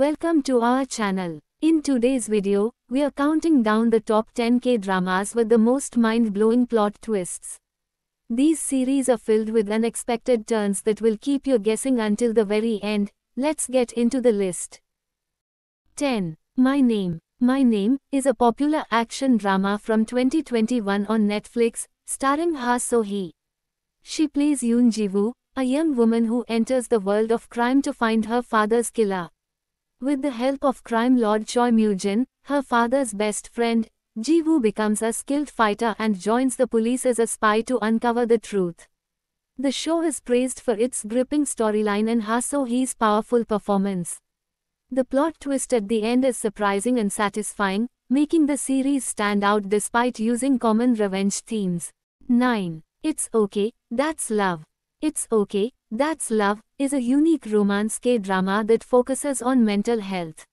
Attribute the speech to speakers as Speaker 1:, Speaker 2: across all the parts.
Speaker 1: Welcome to our channel. In today's video, we are counting down the top 10 K-dramas with the most mind-blowing plot twists. These series are filled with unexpected turns that will keep you guessing until the very end. Let's get into the list. 10. My Name. My Name is a popular action drama from 2021 on Netflix, starring Ha So-hee. She plays Yoon Ji-woo, a young woman who enters the world of crime to find her father's killer. With the help of crime lord Choi Jin, her father's best friend, Woo becomes a skilled fighter and joins the police as a spy to uncover the truth. The show is praised for its gripping storyline and Ha So Hee's powerful performance. The plot twist at the end is surprising and satisfying, making the series stand out despite using common revenge themes. 9. It's okay, that's love. It's okay, that's Love is a unique romance K-drama that focuses on mental health.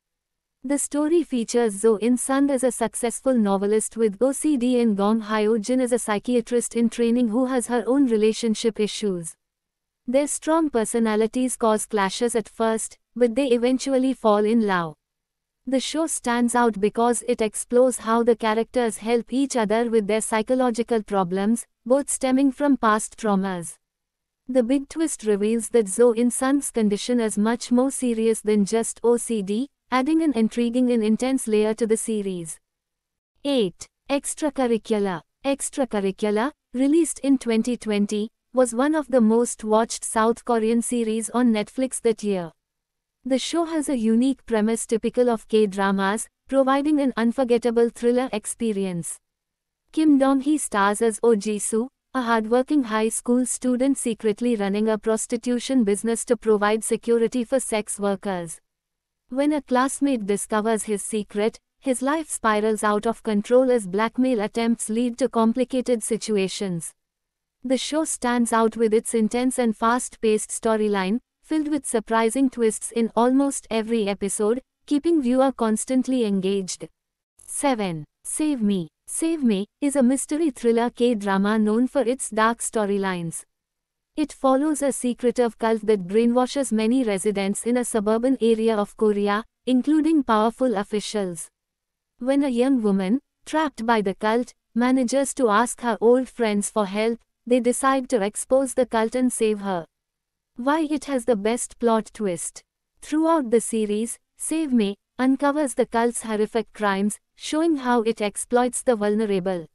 Speaker 1: The story features Zo In Sund as a successful novelist with OCD and Gong Hyo Jin as a psychiatrist in training who has her own relationship issues. Their strong personalities cause clashes at first, but they eventually fall in love. The show stands out because it explores how the characters help each other with their psychological problems, both stemming from past traumas. The big twist reveals that Zoe In Sun's condition is much more serious than just OCD, adding an intriguing and intense layer to the series. 8. Extracurricula Extracurricula, released in 2020, was one of the most watched South Korean series on Netflix that year. The show has a unique premise typical of K-dramas, providing an unforgettable thriller experience. Kim Dong-hee stars as Oh Ji-soo, a hardworking high school student secretly running a prostitution business to provide security for sex workers. When a classmate discovers his secret, his life spirals out of control as blackmail attempts lead to complicated situations. The show stands out with its intense and fast paced storyline, filled with surprising twists in almost every episode, keeping viewer constantly engaged. 7. Save Me Save Me is a mystery thriller K-drama known for its dark storylines. It follows a secretive cult that brainwashes many residents in a suburban area of Korea, including powerful officials. When a young woman, trapped by the cult, manages to ask her old friends for help, they decide to expose the cult and save her. Why it has the best plot twist. Throughout the series, Save Me uncovers the cult's horrific crimes, showing how it exploits the vulnerable.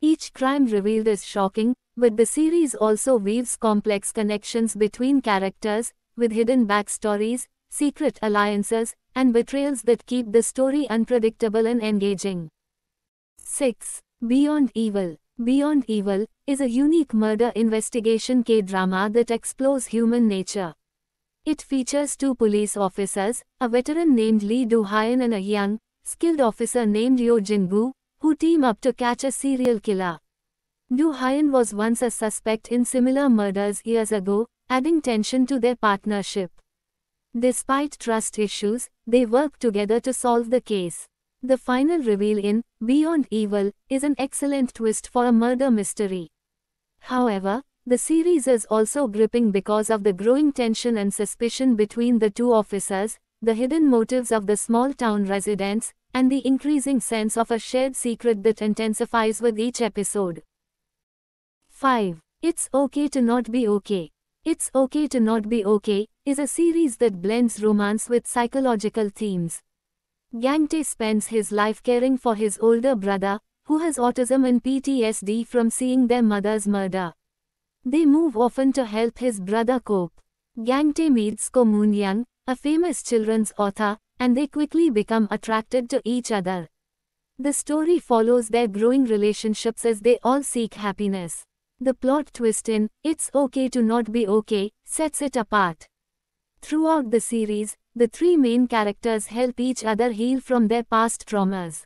Speaker 1: Each crime revealed is shocking, but the series also weaves complex connections between characters, with hidden backstories, secret alliances, and betrayals that keep the story unpredictable and engaging. 6. Beyond Evil Beyond Evil is a unique murder investigation K drama that explores human nature. It features two police officers, a veteran named Lee Doo Hyun and a young, skilled officer named Yo Jin-gu, who team up to catch a serial killer. Du Hyun was once a suspect in similar murders years ago, adding tension to their partnership. Despite trust issues, they work together to solve the case. The final reveal in Beyond Evil is an excellent twist for a murder mystery. However, the series is also gripping because of the growing tension and suspicion between the two officers, the hidden motives of the small town residents, and the increasing sense of a shared secret that intensifies with each episode. 5. It's Okay to Not Be Okay. It's Okay to Not Be Okay is a series that blends romance with psychological themes. Gangte spends his life caring for his older brother, who has autism and PTSD from seeing their mother's murder. They move often to help his brother cope. Gangte meets Ko Moon Young, a famous children's author, and they quickly become attracted to each other. The story follows their growing relationships as they all seek happiness. The plot twist in It's Okay to Not Be Okay sets it apart. Throughout the series, the three main characters help each other heal from their past traumas.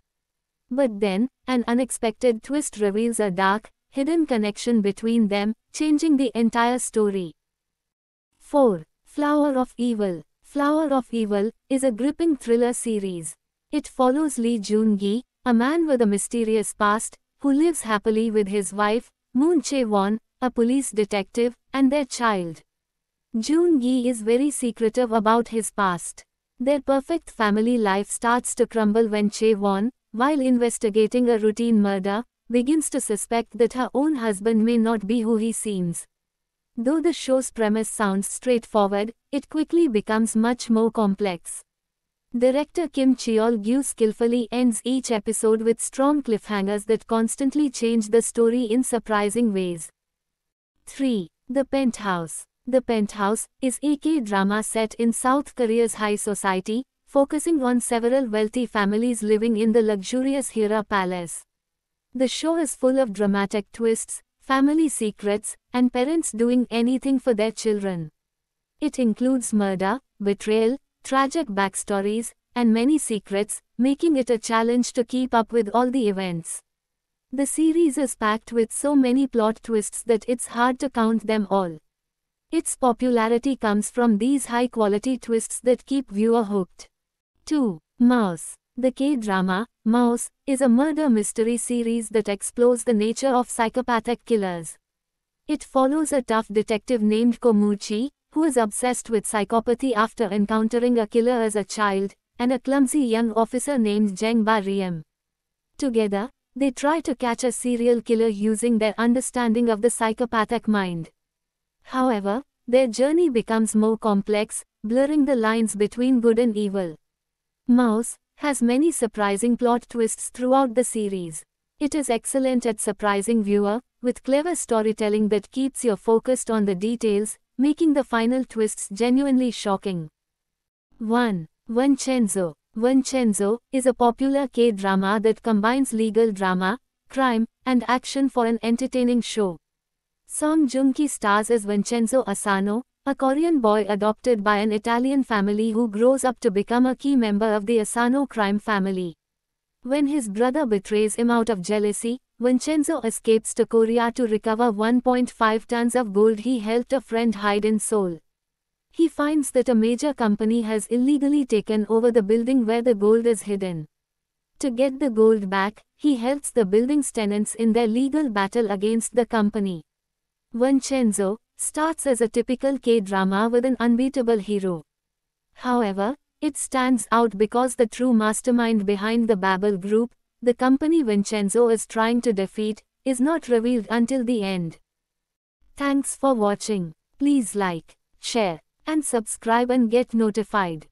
Speaker 1: But then, an unexpected twist reveals a dark, hidden connection between them, changing the entire story. 4. Flower of Evil Flower of Evil, is a gripping thriller series. It follows Lee Jun gi a man with a mysterious past, who lives happily with his wife, Moon Chee won a police detective, and their child. Jun gi is very secretive about his past. Their perfect family life starts to crumble when Chee won while investigating a routine murder, begins to suspect that her own husband may not be who he seems. Though the show's premise sounds straightforward, it quickly becomes much more complex. Director Kim Cheol Gyu skillfully ends each episode with strong cliffhangers that constantly change the story in surprising ways. 3. The Penthouse The Penthouse is a K-drama set in South Korea's high society, focusing on several wealthy families living in the luxurious Hira Palace. The show is full of dramatic twists, family secrets, and parents doing anything for their children. It includes murder, betrayal, tragic backstories, and many secrets, making it a challenge to keep up with all the events. The series is packed with so many plot twists that it's hard to count them all. Its popularity comes from these high quality twists that keep viewer hooked. 2. Mouse the K-drama, Mouse, is a murder mystery series that explores the nature of psychopathic killers. It follows a tough detective named Komuchi, who is obsessed with psychopathy after encountering a killer as a child, and a clumsy young officer named Jeng Bariem. Together, they try to catch a serial killer using their understanding of the psychopathic mind. However, their journey becomes more complex, blurring the lines between good and evil. Mouse, has many surprising plot twists throughout the series. It is excellent at surprising viewer, with clever storytelling that keeps you focused on the details, making the final twists genuinely shocking. 1. Vincenzo Vincenzo is a popular K-drama that combines legal drama, crime, and action for an entertaining show. Song Joong-ki stars as Vincenzo Asano, a Korean boy adopted by an Italian family who grows up to become a key member of the Asano crime family. When his brother betrays him out of jealousy, Vincenzo escapes to Korea to recover 1.5 tons of gold he helped a friend hide in Seoul. He finds that a major company has illegally taken over the building where the gold is hidden. To get the gold back, he helps the building's tenants in their legal battle against the company. Vincenzo, starts as a typical K-drama with an unbeatable hero. However, it stands out because the true mastermind behind the Babel group, the company Vincenzo is trying to defeat, is not revealed until the end. Thanks for watching. Please like, share, and subscribe and get notified.